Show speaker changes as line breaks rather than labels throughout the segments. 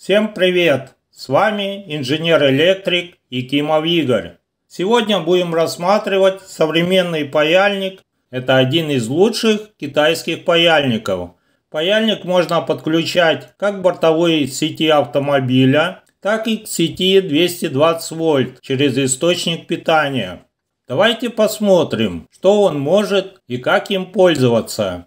Всем привет! С вами инженер-электрик Якимов Игорь. Сегодня будем рассматривать современный паяльник. Это один из лучших китайских паяльников. Паяльник можно подключать как к бортовой сети автомобиля, так и к сети 220 вольт через источник питания. Давайте посмотрим, что он может и как им пользоваться.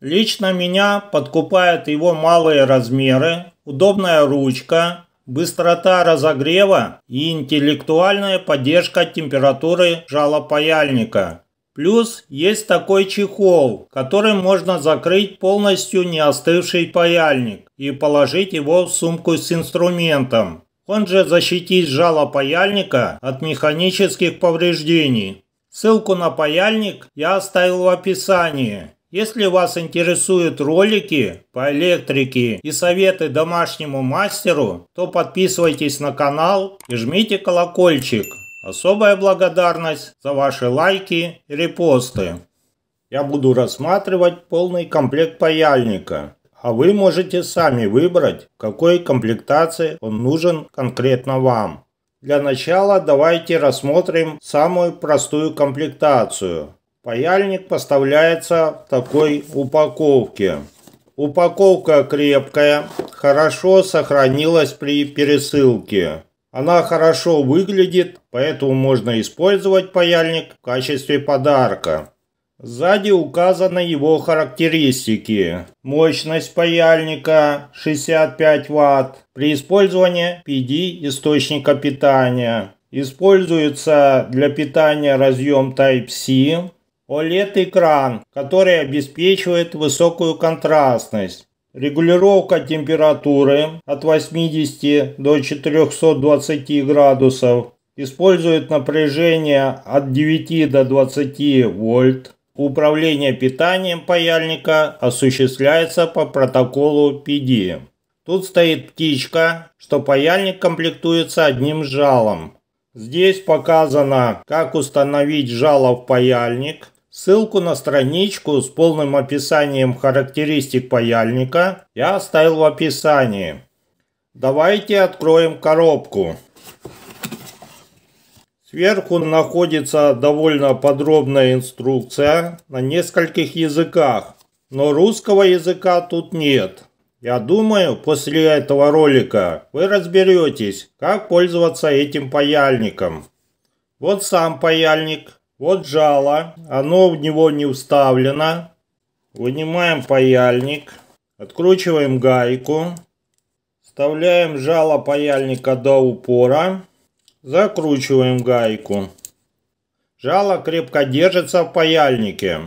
Лично меня подкупают его малые размеры, удобная ручка, быстрота разогрева и интеллектуальная поддержка температуры жала паяльника. Плюс есть такой чехол, который можно закрыть полностью не остывший паяльник и положить его в сумку с инструментом. Он же защитит жало паяльника от механических повреждений. Ссылку на паяльник я оставил в описании. Если вас интересуют ролики по электрике и советы домашнему мастеру, то подписывайтесь на канал и жмите колокольчик. Особая благодарность за ваши лайки и репосты. Я буду рассматривать полный комплект паяльника, а вы можете сами выбрать, какой комплектации он нужен конкретно вам. Для начала давайте рассмотрим самую простую комплектацию Паяльник поставляется в такой упаковке. Упаковка крепкая, хорошо сохранилась при пересылке. Она хорошо выглядит, поэтому можно использовать паяльник в качестве подарка. Сзади указаны его характеристики. Мощность паяльника 65 Вт. При использовании PD источника питания. Используется для питания разъем Type-C OLED-экран, который обеспечивает высокую контрастность. Регулировка температуры от 80 до 420 градусов. Использует напряжение от 9 до 20 вольт. Управление питанием паяльника осуществляется по протоколу PD. Тут стоит птичка, что паяльник комплектуется одним жалом. Здесь показано, как установить жало в паяльник, Ссылку на страничку с полным описанием характеристик паяльника я оставил в описании. Давайте откроем коробку. Сверху находится довольно подробная инструкция на нескольких языках, но русского языка тут нет. Я думаю, после этого ролика вы разберетесь, как пользоваться этим паяльником. Вот сам паяльник. Вот жало, оно в него не вставлено. Вынимаем паяльник, откручиваем гайку, вставляем жало паяльника до упора, закручиваем гайку. Жало крепко держится в паяльнике.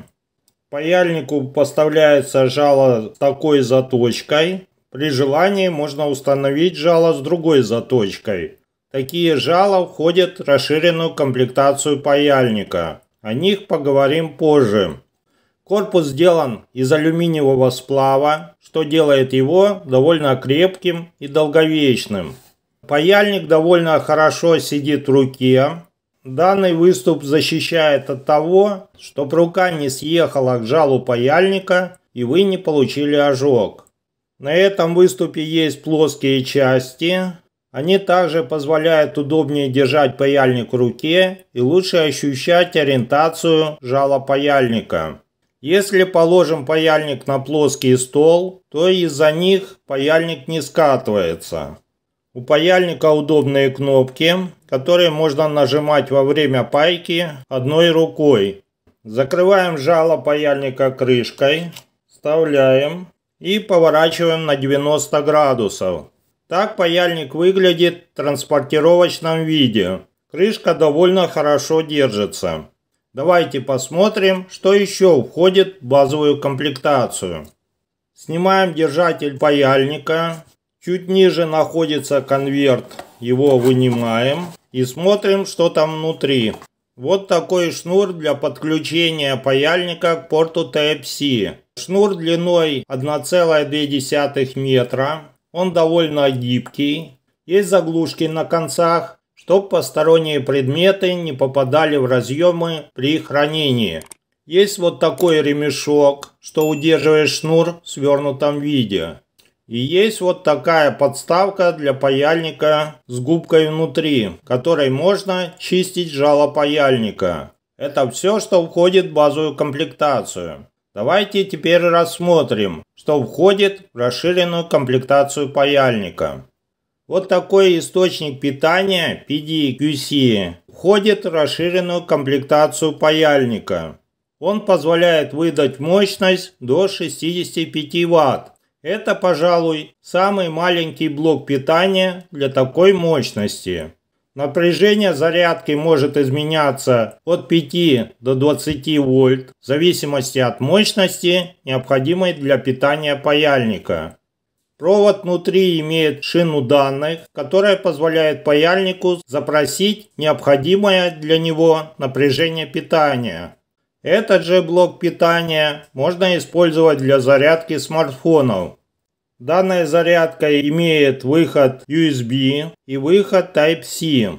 паяльнику поставляется жало с такой заточкой. При желании можно установить жало с другой заточкой. Такие жало входят в расширенную комплектацию паяльника. О них поговорим позже. Корпус сделан из алюминиевого сплава, что делает его довольно крепким и долговечным. Паяльник довольно хорошо сидит в руке. Данный выступ защищает от того, чтоб рука не съехала к жалу паяльника и вы не получили ожог. На этом выступе есть плоские части, они также позволяют удобнее держать паяльник в руке и лучше ощущать ориентацию жала паяльника. Если положим паяльник на плоский стол, то из-за них паяльник не скатывается. У паяльника удобные кнопки, которые можно нажимать во время пайки одной рукой. Закрываем жало паяльника крышкой, вставляем и поворачиваем на 90 градусов. Так паяльник выглядит в транспортировочном виде. Крышка довольно хорошо держится. Давайте посмотрим, что еще входит в базовую комплектацию. Снимаем держатель паяльника. Чуть ниже находится конверт. Его вынимаем и смотрим, что там внутри. Вот такой шнур для подключения паяльника к порту Type-C. Шнур длиной 1,2 метра он довольно гибкий. Есть заглушки на концах, чтобы посторонние предметы не попадали в разъемы при хранении. Есть вот такой ремешок, что удерживает шнур в свернутом виде. И есть вот такая подставка для паяльника с губкой внутри, которой можно чистить жало паяльника. Это все, что входит в базовую комплектацию. Давайте теперь рассмотрим, что входит в расширенную комплектацию паяльника. Вот такой источник питания PDQC входит в расширенную комплектацию паяльника. Он позволяет выдать мощность до 65 Вт. Это, пожалуй, самый маленький блок питания для такой мощности. Напряжение зарядки может изменяться от 5 до 20 вольт в зависимости от мощности, необходимой для питания паяльника. Провод внутри имеет шину данных, которая позволяет паяльнику запросить необходимое для него напряжение питания. Этот же блок питания можно использовать для зарядки смартфонов, Данная зарядка имеет выход USB и выход Type-C.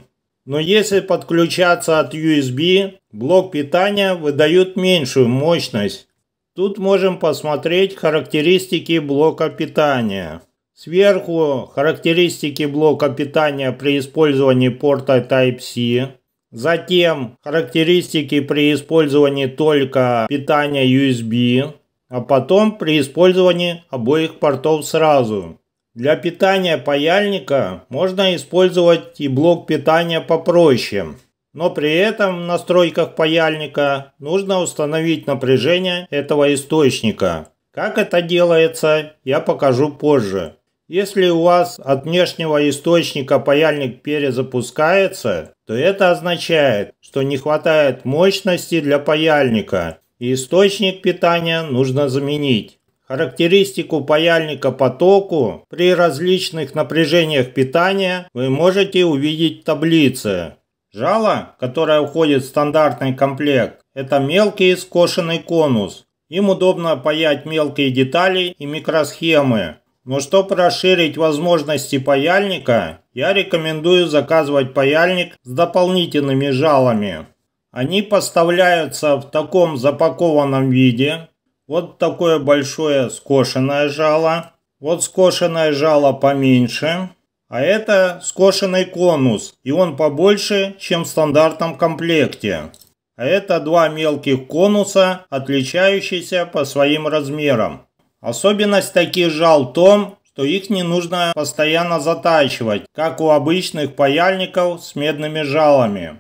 Но если подключаться от USB, блок питания выдает меньшую мощность. Тут можем посмотреть характеристики блока питания. Сверху характеристики блока питания при использовании порта Type-C. Затем характеристики при использовании только питания USB а потом при использовании обоих портов сразу. Для питания паяльника можно использовать и блок питания попроще, но при этом в настройках паяльника нужно установить напряжение этого источника. Как это делается, я покажу позже. Если у вас от внешнего источника паяльник перезапускается, то это означает, что не хватает мощности для паяльника и источник питания нужно заменить. Характеристику паяльника по току при различных напряжениях питания вы можете увидеть в таблице. Жало, которое входит в стандартный комплект, это мелкий скошенный конус. Им удобно паять мелкие детали и микросхемы. Но чтобы расширить возможности паяльника, я рекомендую заказывать паяльник с дополнительными жалами. Они поставляются в таком запакованном виде. Вот такое большое скошенное жало. Вот скошенное жало поменьше. А это скошенный конус. И он побольше, чем в стандартном комплекте. А это два мелких конуса, отличающиеся по своим размерам. Особенность таких жал в том, что их не нужно постоянно затачивать, как у обычных паяльников с медными жалами.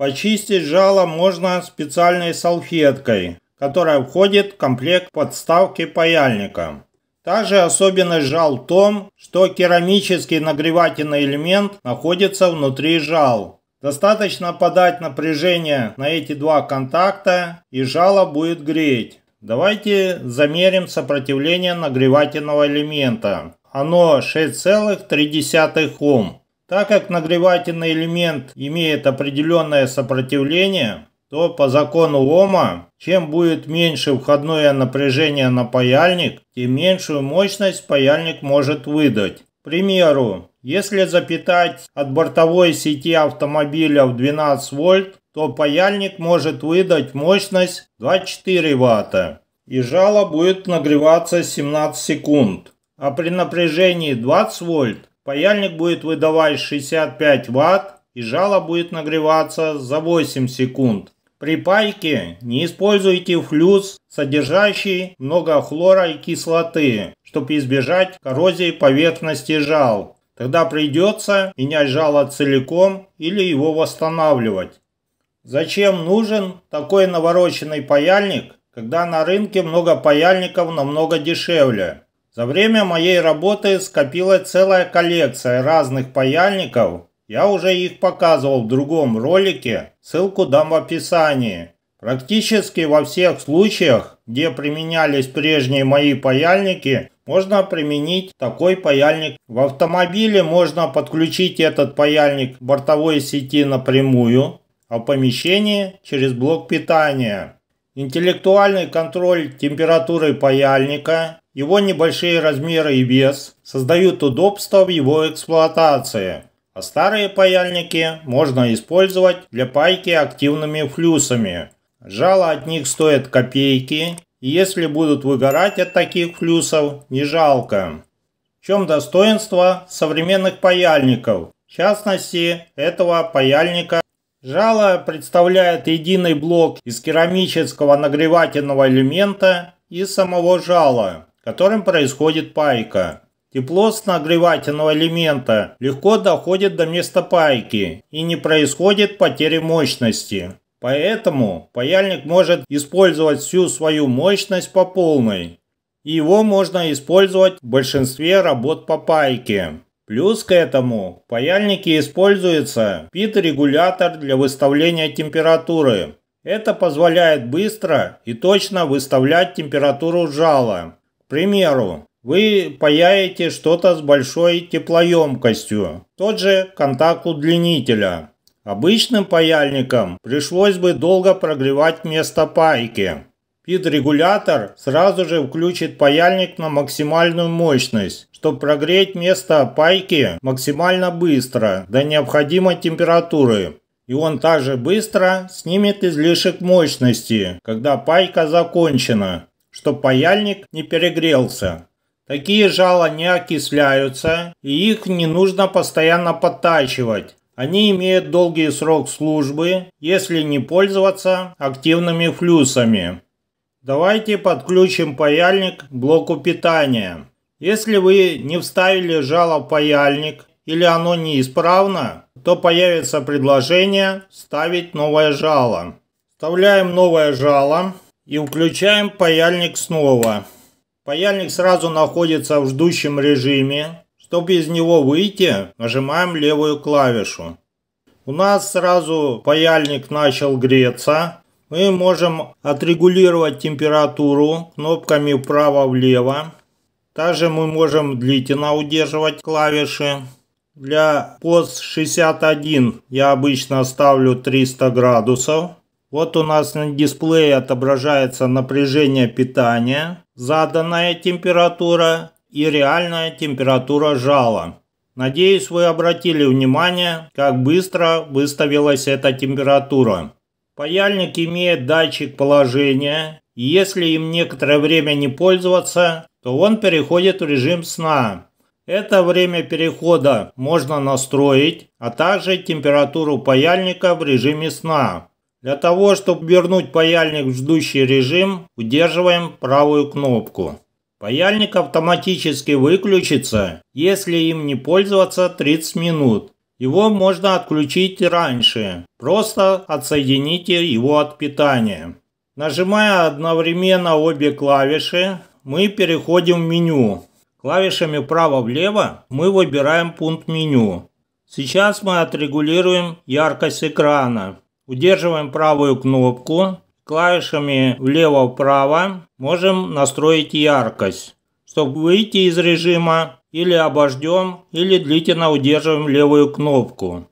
Почистить жало можно специальной салфеткой, которая входит в комплект подставки паяльника. Также особенность жал в том, что керамический нагревательный элемент находится внутри жал. Достаточно подать напряжение на эти два контакта и жало будет греть. Давайте замерим сопротивление нагревательного элемента. Оно 6,3 Ом. Так как нагревательный элемент имеет определенное сопротивление, то по закону Ома, чем будет меньше входное напряжение на паяльник, тем меньшую мощность паяльник может выдать. К примеру, если запитать от бортовой сети автомобиля в 12 вольт, то паяльник может выдать мощность 24 ватта и жало будет нагреваться 17 секунд. А при напряжении 20 вольт Паяльник будет выдавать 65 Вт и жало будет нагреваться за 8 секунд. При пайке не используйте флюс, содержащий много хлора и кислоты, чтобы избежать коррозии поверхности жал. Тогда придется менять жало целиком или его восстанавливать. Зачем нужен такой навороченный паяльник, когда на рынке много паяльников намного дешевле? За время моей работы скопилась целая коллекция разных паяльников. Я уже их показывал в другом ролике, ссылку дам в описании. Практически во всех случаях, где применялись прежние мои паяльники, можно применить такой паяльник. В автомобиле можно подключить этот паяльник к бортовой сети напрямую, а в помещении через блок питания. Интеллектуальный контроль температуры паяльника, его небольшие размеры и вес создают удобство в его эксплуатации, а старые паяльники можно использовать для пайки активными флюсами. Жало от них стоит копейки, и если будут выгорать от таких флюсов, не жалко. В чем достоинство современных паяльников? В частности, этого паяльника Жало представляет единый блок из керамического нагревательного элемента и самого жала, которым происходит пайка. Тепло с нагревательного элемента легко доходит до места пайки и не происходит потери мощности. Поэтому паяльник может использовать всю свою мощность по полной. Его можно использовать в большинстве работ по пайке. Плюс к этому в паяльнике используется пит-регулятор для выставления температуры. Это позволяет быстро и точно выставлять температуру жала. К примеру, вы паяете что-то с большой теплоемкостью, тот же контакт удлинителя. Обычным паяльникам пришлось бы долго прогревать место пайки регулятор сразу же включит паяльник на максимальную мощность, чтобы прогреть место пайки максимально быстро до необходимой температуры. И он также быстро снимет излишек мощности, когда пайка закончена, чтобы паяльник не перегрелся. Такие жала не окисляются и их не нужно постоянно подтачивать. Они имеют долгий срок службы, если не пользоваться активными флюсами. Давайте подключим паяльник к блоку питания. Если вы не вставили жало в паяльник или оно неисправно, то появится предложение «Вставить новое жало». Вставляем новое жало и включаем паяльник снова. Паяльник сразу находится в ждущем режиме. Чтобы из него выйти, нажимаем левую клавишу. У нас сразу паяльник начал греться, мы можем отрегулировать температуру кнопками вправо-влево. Также мы можем длительно удерживать клавиши. Для POS 61 я обычно ставлю 300 градусов. Вот у нас на дисплее отображается напряжение питания, заданная температура и реальная температура жала. Надеюсь, вы обратили внимание, как быстро выставилась эта температура. Паяльник имеет датчик положения, и если им некоторое время не пользоваться, то он переходит в режим сна. Это время перехода можно настроить, а также температуру паяльника в режиме сна. Для того, чтобы вернуть паяльник в ждущий режим, удерживаем правую кнопку. Паяльник автоматически выключится, если им не пользоваться 30 минут. Его можно отключить раньше, просто отсоедините его от питания. Нажимая одновременно обе клавиши, мы переходим в меню. Клавишами право влево мы выбираем пункт меню. Сейчас мы отрегулируем яркость экрана. Удерживаем правую кнопку. Клавишами влево-вправо можем настроить яркость. Чтобы выйти из режима, или обождем, или длительно удерживаем левую кнопку.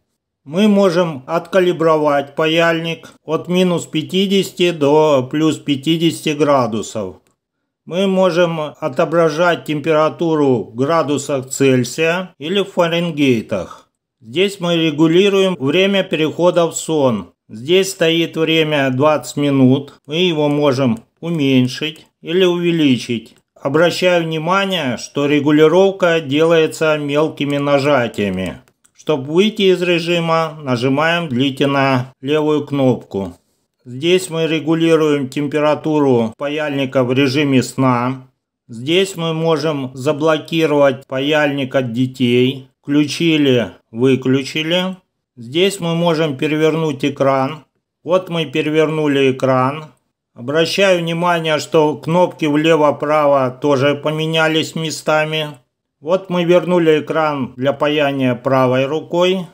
Мы можем откалибровать паяльник от минус 50 до плюс 50 градусов. Мы можем отображать температуру в градусах Цельсия или в Фаренгейтах. Здесь мы регулируем время перехода в сон. Здесь стоит время 20 минут. Мы его можем уменьшить или увеличить. Обращаю внимание, что регулировка делается мелкими нажатиями. Чтобы выйти из режима, нажимаем длительно левую кнопку. Здесь мы регулируем температуру паяльника в режиме сна. Здесь мы можем заблокировать паяльник от детей. Включили, выключили. Здесь мы можем перевернуть экран. Вот мы перевернули экран. Обращаю внимание, что кнопки влево-право тоже поменялись местами. Вот мы вернули экран для паяния правой рукой.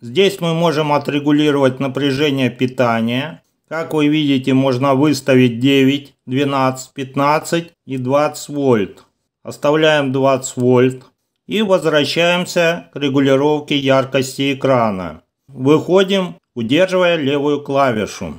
Здесь мы можем отрегулировать напряжение питания. Как вы видите, можно выставить 9, 12, 15 и 20 вольт. Оставляем 20 вольт. И возвращаемся к регулировке яркости экрана. Выходим, удерживая левую клавишу.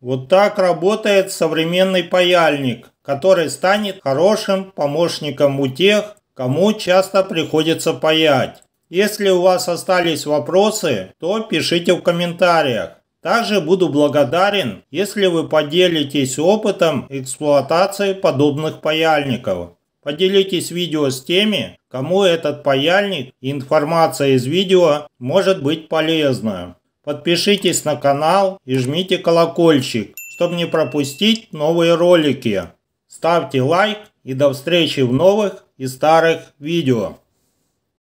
Вот так работает современный паяльник, который станет хорошим помощником у тех, кому часто приходится паять. Если у вас остались вопросы, то пишите в комментариях. Также буду благодарен, если вы поделитесь опытом эксплуатации подобных паяльников. Поделитесь видео с теми, кому этот паяльник и информация из видео может быть полезна. Подпишитесь на канал и жмите колокольчик, чтобы не пропустить новые ролики. Ставьте лайк и до встречи в новых и старых видео.